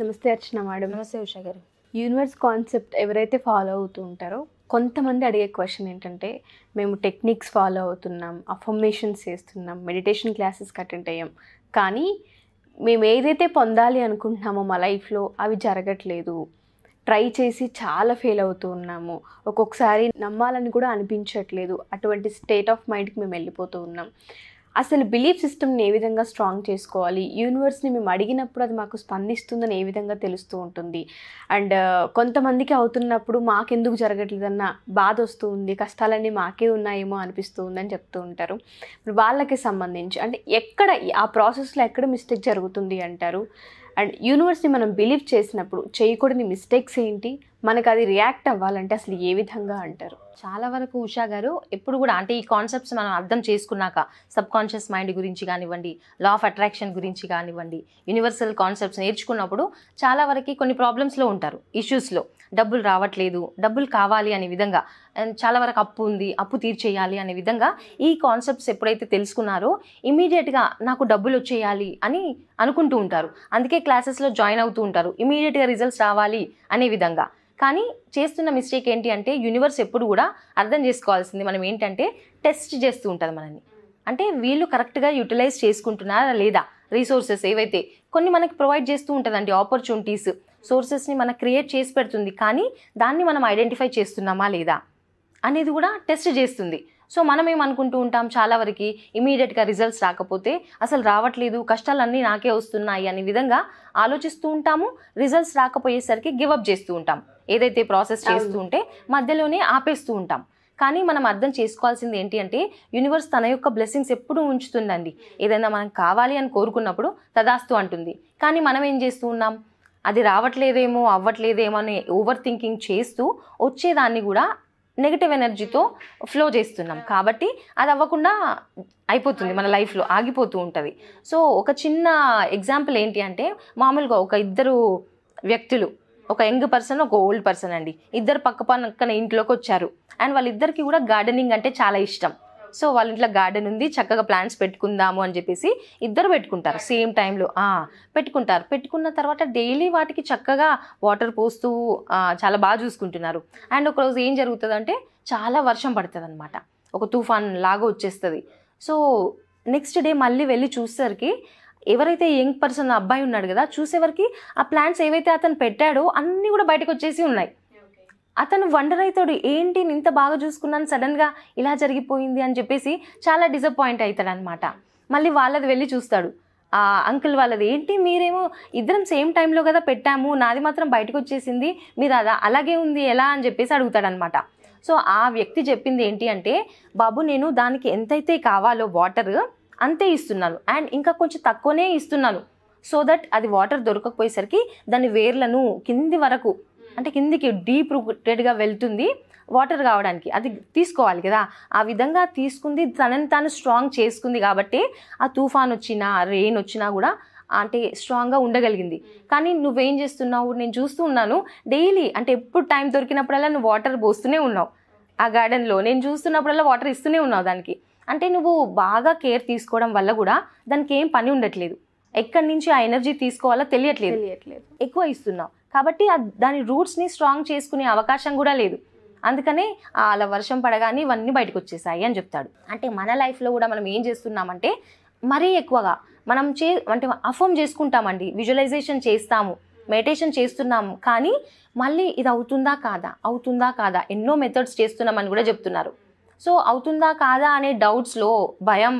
నమస్తే అర్చన మేడం నమస్తే ఉషా గారు యూనివర్స్ కాన్సెప్ట్ ఎవరైతే ఫాలో అవుతూ ఉంటారో కొంతమంది అడిగే క్వశ్చన్ ఏంటంటే మేము టెక్నిక్స్ ఫాలో అవుతున్నాం అఫర్మేషన్స్ చేస్తున్నాం మెడిటేషన్ క్లాసెస్కి అటెండ్ అయ్యాం కానీ మేము ఏదైతే పొందాలి అనుకుంటున్నామో మా లైఫ్లో అవి జరగట్లేదు ట్రై చేసి చాలా ఫెయిల్ అవుతూ ఉన్నాము ఒక్కొక్కసారి నమ్మాలని కూడా అనిపించట్లేదు అటువంటి స్టేట్ ఆఫ్ మైండ్కి మేము వెళ్ళిపోతూ ఉన్నాం అసలు బిలీఫ్ సిస్టమ్ని ఏ విధంగా స్ట్రాంగ్ చేసుకోవాలి యూనివర్స్ని మేము అడిగినప్పుడు అది మాకు స్పందిస్తుందని ఏ విధంగా తెలుస్తూ ఉంటుంది అండ్ uh, కొంతమందికి అవుతున్నప్పుడు మాకెందుకు జరగట్లేదన్న బాధ వస్తూ ఉంది కష్టాలన్నీ మాకే ఉన్నాయేమో అనిపిస్తూ ఉందని చెప్తూ ఉంటారు వాళ్ళకే వాళ్ళకి సంబంధించి అంటే ఎక్కడ ఆ ప్రాసెస్లో ఎక్కడ మిస్టేక్ జరుగుతుంది అంటారు అండ్ యూనివర్స్ని మనం బిలీవ్ చేసినప్పుడు చేయకూడని మిస్టేక్స్ ఏంటి మనకు అది రియాక్ట్ అవ్వాలంటే అసలు ఏ విధంగా అంటారు చాలా వరకు ఉషా గారు ఎప్పుడు కూడా అంటే ఈ కాన్సెప్ట్స్ మనం అర్థం చేసుకున్నాక సబ్ కాన్షియస్ మైండ్ గురించి కానివ్వండి లా ఆఫ్ అట్రాక్షన్ గురించి కానివ్వండి యూనివర్సల్ కాన్సెప్ట్స్ నేర్చుకున్నప్పుడు చాలా వరకు కొన్ని ప్రాబ్లమ్స్లో ఉంటారు ఇష్యూస్లో డబ్బులు రావట్లేదు డబ్బులు కావాలి అనే విధంగా చాలా వరకు అప్పు ఉంది అప్పు తీర్చేయాలి అనే విధంగా ఈ కాన్సెప్ట్స్ ఎప్పుడైతే తెలుసుకున్నారో ఇమీడియట్గా నాకు డబ్బులు వచ్చేయాలి అని అనుకుంటూ ఉంటారు అందుకే క్లాసెస్లో జాయిన్ అవుతూ ఉంటారు ఇమీడియట్గా రిజల్ట్స్ రావాలి అనే విధంగా కానీ చేస్తున్న మిస్టేక్ ఏంటి అంటే యూనివర్స్ ఎప్పుడు కూడా అర్థం చేసుకోవాల్సింది మనం ఏంటంటే టెస్ట్ చేస్తూ ఉంటుంది మనల్ని అంటే వీళ్ళు కరెక్ట్గా యూటిలైజ్ చేసుకుంటున్నారా లేదా రీసోర్సెస్ ఏవైతే కొన్ని మనకి ప్రొవైడ్ చేస్తూ ఉంటుందండి ఆపర్చునిటీస్ సోర్సెస్ని మనకు క్రియేట్ చేసి పెడుతుంది కానీ దాన్ని మనం ఐడెంటిఫై చేస్తున్నామా లేదా అనేది కూడా టెస్ట్ చేస్తుంది సో మనం ఏమనుకుంటూ ఉంటాం చాలా వరకు ఇమీడియట్గా రిజల్ట్స్ రాకపోతే అసలు రావట్లేదు కష్టాలన్నీ నాకే వస్తున్నాయి అనే విధంగా ఆలోచిస్తూ ఉంటాము రిజల్ట్స్ రాకపోయేసరికి గివప్ చేస్తూ ఉంటాం ఏదైతే ప్రాసెస్ చేస్తూ ఉంటే మధ్యలోనే ఆపేస్తూ ఉంటాం కానీ మనం అర్థం చేసుకోవాల్సింది ఏంటి అంటే యూనివర్స్ తన యొక్క బ్లెస్సింగ్స్ ఎప్పుడు ఉంచుతుందండి ఏదైనా మనం కావాలి అని కోరుకున్నప్పుడు తదాస్తు అంటుంది కానీ మనం ఏం చేస్తూ ఉన్నాం అది రావట్లేదేమో అవ్వట్లేదేమో అని ఓవర్ థింకింగ్ చేస్తూ వచ్చేదాన్ని కూడా నెగిటివ్ ఎనర్జీతో ఫ్లో చేస్తున్నాం కాబట్టి అది అవ్వకుండా అయిపోతుంది మన లైఫ్లో ఆగిపోతూ ఉంటుంది సో ఒక చిన్న ఎగ్జాంపుల్ ఏంటి అంటే మామూలుగా ఒక ఇద్దరు వ్యక్తులు ఒక యంగ్ పర్సన్ ఒక ఓల్డ్ పర్సన్ అండి ఇద్దరు పక్క పక్కన ఇంట్లోకి వచ్చారు అండ్ వాళ్ళిద్దరికి కూడా గార్డెనింగ్ అంటే చాలా ఇష్టం సో వాళ్ళ ఇంట్లో గార్డెన్ ఉంది చక్కగా ప్లాంట్స్ పెట్టుకుందాము అని చెప్పేసి ఇద్దరు పెట్టుకుంటారు సేమ్ టైంలో పెట్టుకుంటారు పెట్టుకున్న తర్వాత డైలీ వాటికి చక్కగా వాటర్ పోస్తూ చాలా బాగా చూసుకుంటున్నారు అండ్ ఒకరోజు ఏం జరుగుతుందంటే చాలా వర్షం పడుతుంది అనమాట ఒక తుఫాన్ లాగా వచ్చేస్తుంది సో నెక్స్ట్ డే మళ్ళీ వెళ్ళి చూసేసరికి ఎవరైతే యంగ్ పర్సన్ అబ్బాయి ఉన్నాడు కదా చూసేవరికి ఆ ప్లాన్స్ ఏవైతే అతను పెట్టాడో అన్నీ కూడా బయటకు వచ్చేసి ఉన్నాయి అతను వండర్ అవుతాడు ఏంటి ఇంత బాగా చూసుకున్నాను సడన్గా ఇలా జరిగిపోయింది అని చెప్పేసి చాలా డిసప్పాయింట్ అవుతాడు అనమాట మళ్ళీ వాళ్ళది వెళ్ళి చూస్తాడు ఆ అంకుల్ వాళ్ళది ఏంటి మీరేమో ఇద్దరం సేమ్ టైంలో కదా పెట్టాము నాది మాత్రం బయటకు వచ్చేసింది మీరు అలా అలాగే ఉంది ఎలా అని చెప్పేసి అడుగుతాడనమాట సో ఆ వ్యక్తి చెప్పింది ఏంటి అంటే బాబు నేను దానికి ఎంతైతే కావాలో వాటర్ అంతే ఇస్తున్నాను అండ్ ఇంకా కొంచెం తక్కువనే ఇస్తున్నాను సో దట్ అది వాటర్ దొరకకపోయేసరికి దాని వేర్లను కింది వరకు అంటే కిందికి డీప్ రూటెడ్గా వెళ్తుంది వాటర్ కావడానికి అది తీసుకోవాలి కదా ఆ విధంగా తీసుకుంది తనని తాను స్ట్రాంగ్ చేసుకుంది కాబట్టి ఆ తుఫాన్ వచ్చినా రెయిన్ వచ్చినా కూడా అంటే స్ట్రాంగ్గా ఉండగలిగింది కానీ నువ్వేం చేస్తున్నావు నేను చూస్తూ ఉన్నాను డైలీ అంటే ఎప్పుడు టైం దొరికినప్పుడల్లా నువ్వు వాటర్ పోస్తూనే ఉన్నావు ఆ గార్డెన్లో నేను చూస్తున్నప్పుడల్లా వాటర్ ఇస్తూనే ఉన్నావు దానికి అంటే నువ్వు బాగా కేర్ తీసుకోవడం వల్ల కూడా దానికి ఏం పని ఉండట్లేదు ఎక్కడి నుంచి ఆ ఎనర్జీ తీసుకోవాలో తెలియట్లేదు తెలియట్లేదు ఎక్కువ ఇస్తున్నావు కాబట్టి దాని రూట్స్ని స్ట్రాంగ్ చేసుకునే అవకాశం కూడా లేదు అందుకనే అలా వర్షం పడగానే ఇవన్నీ బయటకు వచ్చేసాయి అని చెప్తాడు అంటే మన లైఫ్లో కూడా మనం ఏం చేస్తున్నామంటే మరీ ఎక్కువగా మనం చే అంటే అఫర్మ్ చేసుకుంటామండి విజువలైజేషన్ చేస్తాము మెడిటేషన్ చేస్తున్నాము కానీ మళ్ళీ ఇది అవుతుందా కాదా అవుతుందా కాదా ఎన్నో మెథడ్స్ చేస్తున్నామని కూడా చెప్తున్నారు సో అవుతుందా కాదా అనే డౌట్స్లో భయం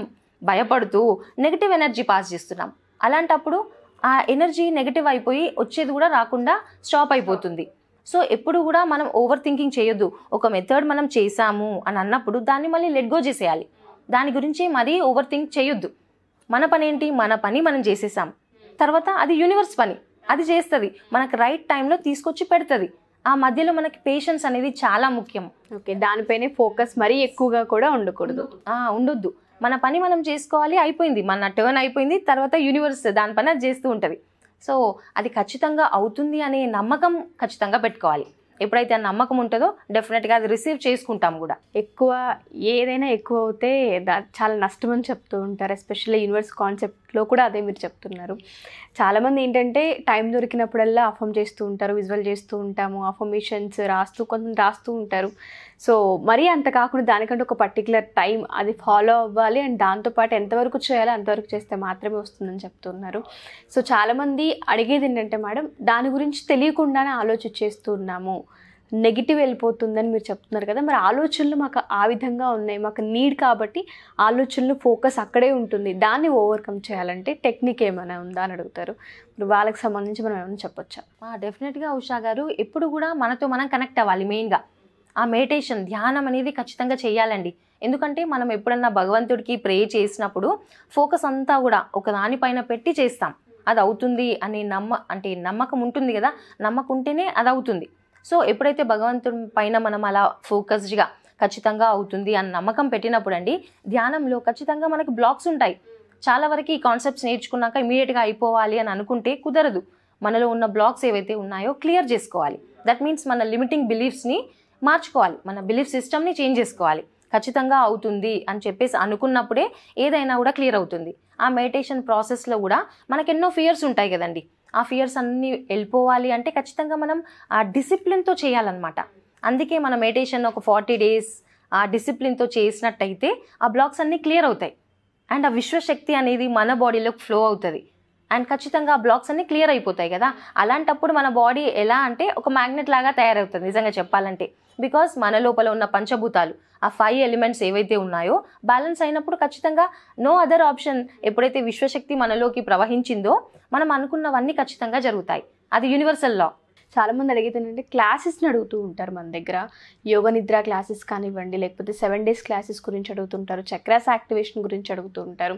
భయపడుతూ నెగిటివ్ ఎనర్జీ పాస్ చేస్తున్నాం అలాంటప్పుడు ఆ ఎనర్జీ నెగిటివ్ అయిపోయి వచ్చేది కూడా రాకుండా స్టాప్ అయిపోతుంది సో ఎప్పుడు కూడా మనం ఓవర్ థింకింగ్ చేయొద్దు ఒక మెథడ్ మనం చేసాము అని అన్నప్పుడు దాన్ని మళ్ళీ లెట్ గో చేసేయాలి దాని గురించి మరీ ఓవర్ థింక్ చేయొద్దు మన పని ఏంటి మన పని మనం చేసేసాం తర్వాత అది యూనివర్స్ పని అది చేస్తుంది మనకు రైట్ టైంలో తీసుకొచ్చి పెడుతుంది ఆ మధ్యలో మనకి పేషెన్స్ అనేది చాలా ముఖ్యం ఓకే దానిపైనే ఫోకస్ మరీ ఎక్కువగా కూడా ఉండకూడదు ఉండొద్దు మన పని మనం చేసుకోవాలి అయిపోయింది మన టర్న్ అయిపోయింది తర్వాత యూనివర్స్ దానిపైన చేస్తూ ఉంటుంది సో అది ఖచ్చితంగా అవుతుంది అనే నమ్మకం ఖచ్చితంగా పెట్టుకోవాలి ఎప్పుడైతే నమ్మకం ఉంటుందో డెఫినెట్గా అది రిసీవ్ చేసుకుంటాం కూడా ఎక్కువ ఏదైనా ఎక్కువ అవుతే చాలా నష్టం అని చెప్తూ ఉంటారు ఎస్పెషల్లీ యూనివర్స్ కాన్సెప్ట్లో కూడా అదే మీరు చెప్తున్నారు చాలామంది ఏంటంటే టైం దొరికినప్పుడల్లా అఫర్మ్ చేస్తూ ఉంటారు విజువల్ చేస్తూ ఉంటాము అఫర్మేషన్స్ రాస్తూ కొంచెం రాస్తూ ఉంటారు సో మరీ అంత కాకుండా దానికంటే ఒక పర్టికులర్ టైం అది ఫాలో అవ్వాలి అండ్ దాంతోపాటు ఎంతవరకు చేయాలో అంతవరకు చేస్తే మాత్రమే వస్తుందని చెప్తున్నారు సో చాలామంది అడిగేది ఏంటంటే మేడం దాని గురించి తెలియకుండానే ఆలోచించేస్తున్నాము నెగిటివ్ వెళ్ళిపోతుందని మీరు చెప్తున్నారు కదా మరి ఆలోచనలు మాకు ఆ విధంగా ఉన్నాయి మాకు నీడ్ కాబట్టి ఆలోచనలు ఫోకస్ అక్కడే ఉంటుంది దాన్ని ఓవర్కమ్ చేయాలంటే టెక్నిక్ ఏమైనా ఉందా అని అడుగుతారు మరి వాళ్ళకి సంబంధించి మనం ఏమైనా చెప్పొచ్చా డెఫినెట్గా ఉషా గారు ఎప్పుడు కూడా మనతో మనం కనెక్ట్ అవ్వాలి మెయిన్గా ఆ మెడిటేషన్ ధ్యానం అనేది ఖచ్చితంగా చేయాలండి ఎందుకంటే మనం ఎప్పుడన్నా భగవంతుడికి ప్రే చేసినప్పుడు ఫోకస్ అంతా కూడా దానిపైన పెట్టి చేస్తాం అది అవుతుంది అనే నమ్మ అంటే నమ్మకం ఉంటుంది కదా నమ్మకుంటేనే అది అవుతుంది సో ఎప్పుడైతే భగవంతుడి పైన మనం అలా ఫోకస్డ్గా ఖచ్చితంగా అవుతుంది అని నమ్మకం పెట్టినప్పుడు అండి ధ్యానంలో ఖచ్చితంగా మనకి బ్లాక్స్ ఉంటాయి చాలా వరకు ఈ కాన్సెప్ట్స్ నేర్చుకున్నాక ఇమీడియట్గా అయిపోవాలి అని అనుకుంటే కుదరదు మనలో ఉన్న బ్లాక్స్ ఏవైతే ఉన్నాయో క్లియర్ చేసుకోవాలి దట్ మీన్స్ మన లిమిటింగ్ బిలీఫ్స్ని మార్చుకోవాలి మన బిలీఫ్ సిస్టమ్ని చేంజ్ చేసుకోవాలి ఖచ్చితంగా అవుతుంది అని చెప్పేసి అనుకున్నప్పుడే ఏదైనా కూడా క్లియర్ అవుతుంది ఆ మెడిటేషన్ ప్రాసెస్లో కూడా మనకు ఎన్నో ఫియర్స్ ఉంటాయి కదండి ఆ ఫియర్స్ అన్నీ వెళ్ళిపోవాలి అంటే ఖచ్చితంగా మనం ఆ డిసిప్లిన్తో చేయాలన్నమాట అందుకే మన మెడిటేషన్ ఒక ఫార్టీ డేస్ ఆ డిసిప్లిన్తో చేసినట్టయితే ఆ బ్లాక్స్ అన్నీ క్లియర్ అవుతాయి అండ్ ఆ విశ్వశక్తి అనేది మన బాడీలోకి ఫ్లో అవుతుంది అండ్ ఖచ్చితంగా బ్లాక్స్ అన్ని క్లియర్ అయిపోతాయి కదా అలాంటప్పుడు మన బాడీ ఎలా అంటే ఒక మ్యాగ్నెట్ లాగా తయారవుతుంది నిజంగా చెప్పాలంటే బికాస్ మన లోపల ఉన్న పంచభూతాలు ఆ ఫైవ్ ఎలిమెంట్స్ ఏవైతే ఉన్నాయో బ్యాలెన్స్ అయినప్పుడు ఖచ్చితంగా నో అదర్ ఆప్షన్ ఎప్పుడైతే విశ్వశక్తి మనలోకి ప్రవహించిందో మనం అనుకున్నవన్నీ ఖచ్చితంగా జరుగుతాయి అది యూనివర్సల్ లా చాలామంది అడిగేది ఏంటంటే క్లాసెస్ని అడుగుతూ ఉంటారు మన దగ్గర యోగ నిద్ర క్లాసెస్ కానివ్వండి లేకపోతే సెవెన్ డేస్ క్లాసెస్ గురించి అడుగుతుంటారు చక్రాస్ యాక్టివేషన్ గురించి అడుగుతూ ఉంటారు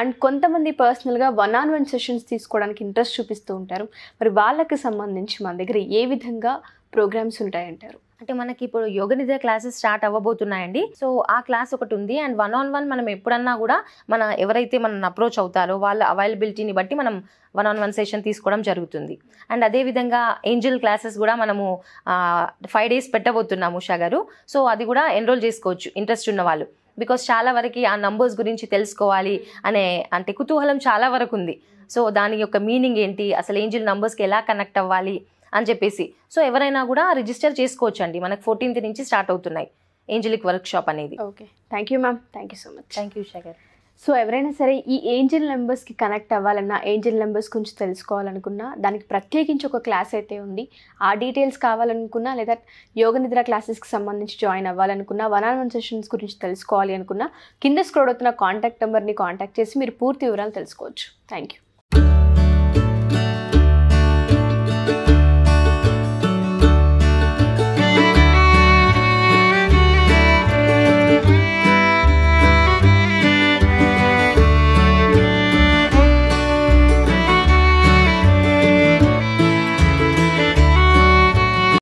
అండ్ కొంతమంది పర్సనల్గా వన్ ఆన్ వన్ సెషన్స్ తీసుకోవడానికి ఇంట్రెస్ట్ చూపిస్తూ ఉంటారు మరి వాళ్ళకి సంబంధించి మన దగ్గర ఏ విధంగా ప్రోగ్రామ్స్ ఉంటాయంటారు అంటే మనకి ఇప్పుడు యోగ నిద్ర క్లాసెస్ స్టార్ట్ అవ్వబోతున్నాయండి సో ఆ క్లాస్ ఒకటి ఉంది అండ్ వన్ ఆన్ వన్ మనం ఎప్పుడన్నా కూడా మన ఎవరైతే మనం అప్రోచ్ అవుతారో వాళ్ళ అవైలబిలిటీని బట్టి మనం వన్ ఆన్ వన్ సెషన్ తీసుకోవడం జరుగుతుంది అండ్ అదేవిధంగా ఏంజల్ క్లాసెస్ కూడా మనము ఫైవ్ డేస్ పెట్టబోతున్నాము ఉషా గారు సో అది కూడా ఎన్రోల్ చేసుకోవచ్చు ఇంట్రెస్ట్ ఉన్న వాళ్ళు బికాస్ చాలా వరకు ఆ నంబర్స్ గురించి తెలుసుకోవాలి అనే అంటే కుతూహలం చాలా వరకు ఉంది సో దాని యొక్క మీనింగ్ ఏంటి అసలు ఏంజిల్ నంబర్స్కి ఎలా కనెక్ట్ అవ్వాలి అని చెప్పేసి సో ఎవరైనా కూడా రిజిస్టర్ చేసుకోవచ్చండి మనకు ఫోర్టీన్త్ నుంచి స్టార్ట్ అవుతున్నాయి ఏంజలిక్ వర్క్ షాప్ అనేది okay thank you ma'am thank you so much thank you Shekhar so ఎవరైనా సరే ఈ ఏంజల్ నెంబర్స్కి కనెక్ట్ అవ్వాలన్నా ఏంజల్ నెంబర్స్ గురించి తెలుసుకోవాలనుకున్నా దానికి ప్రత్యేకించి ఒక క్లాస్ అయితే ఉంది ఆ డీటెయిల్స్ కావాలనుకున్నా లేదా యోగ నిద్ర క్లాసెస్కి సంబంధించి జాయిన్ అవ్వాలనుకున్నా వన్ ఆన్ వన్ సెషన్స్ గురించి తెలుసుకోవాలి అనుకున్నా కింద స్క్రోడ్ అవుతున్న కాంటాక్ట్ నెంబర్ని కాంటాక్ట్ చేసి మీరు పూర్తి వివరాలు తెలుసుకోవచ్చు థ్యాంక్ యూ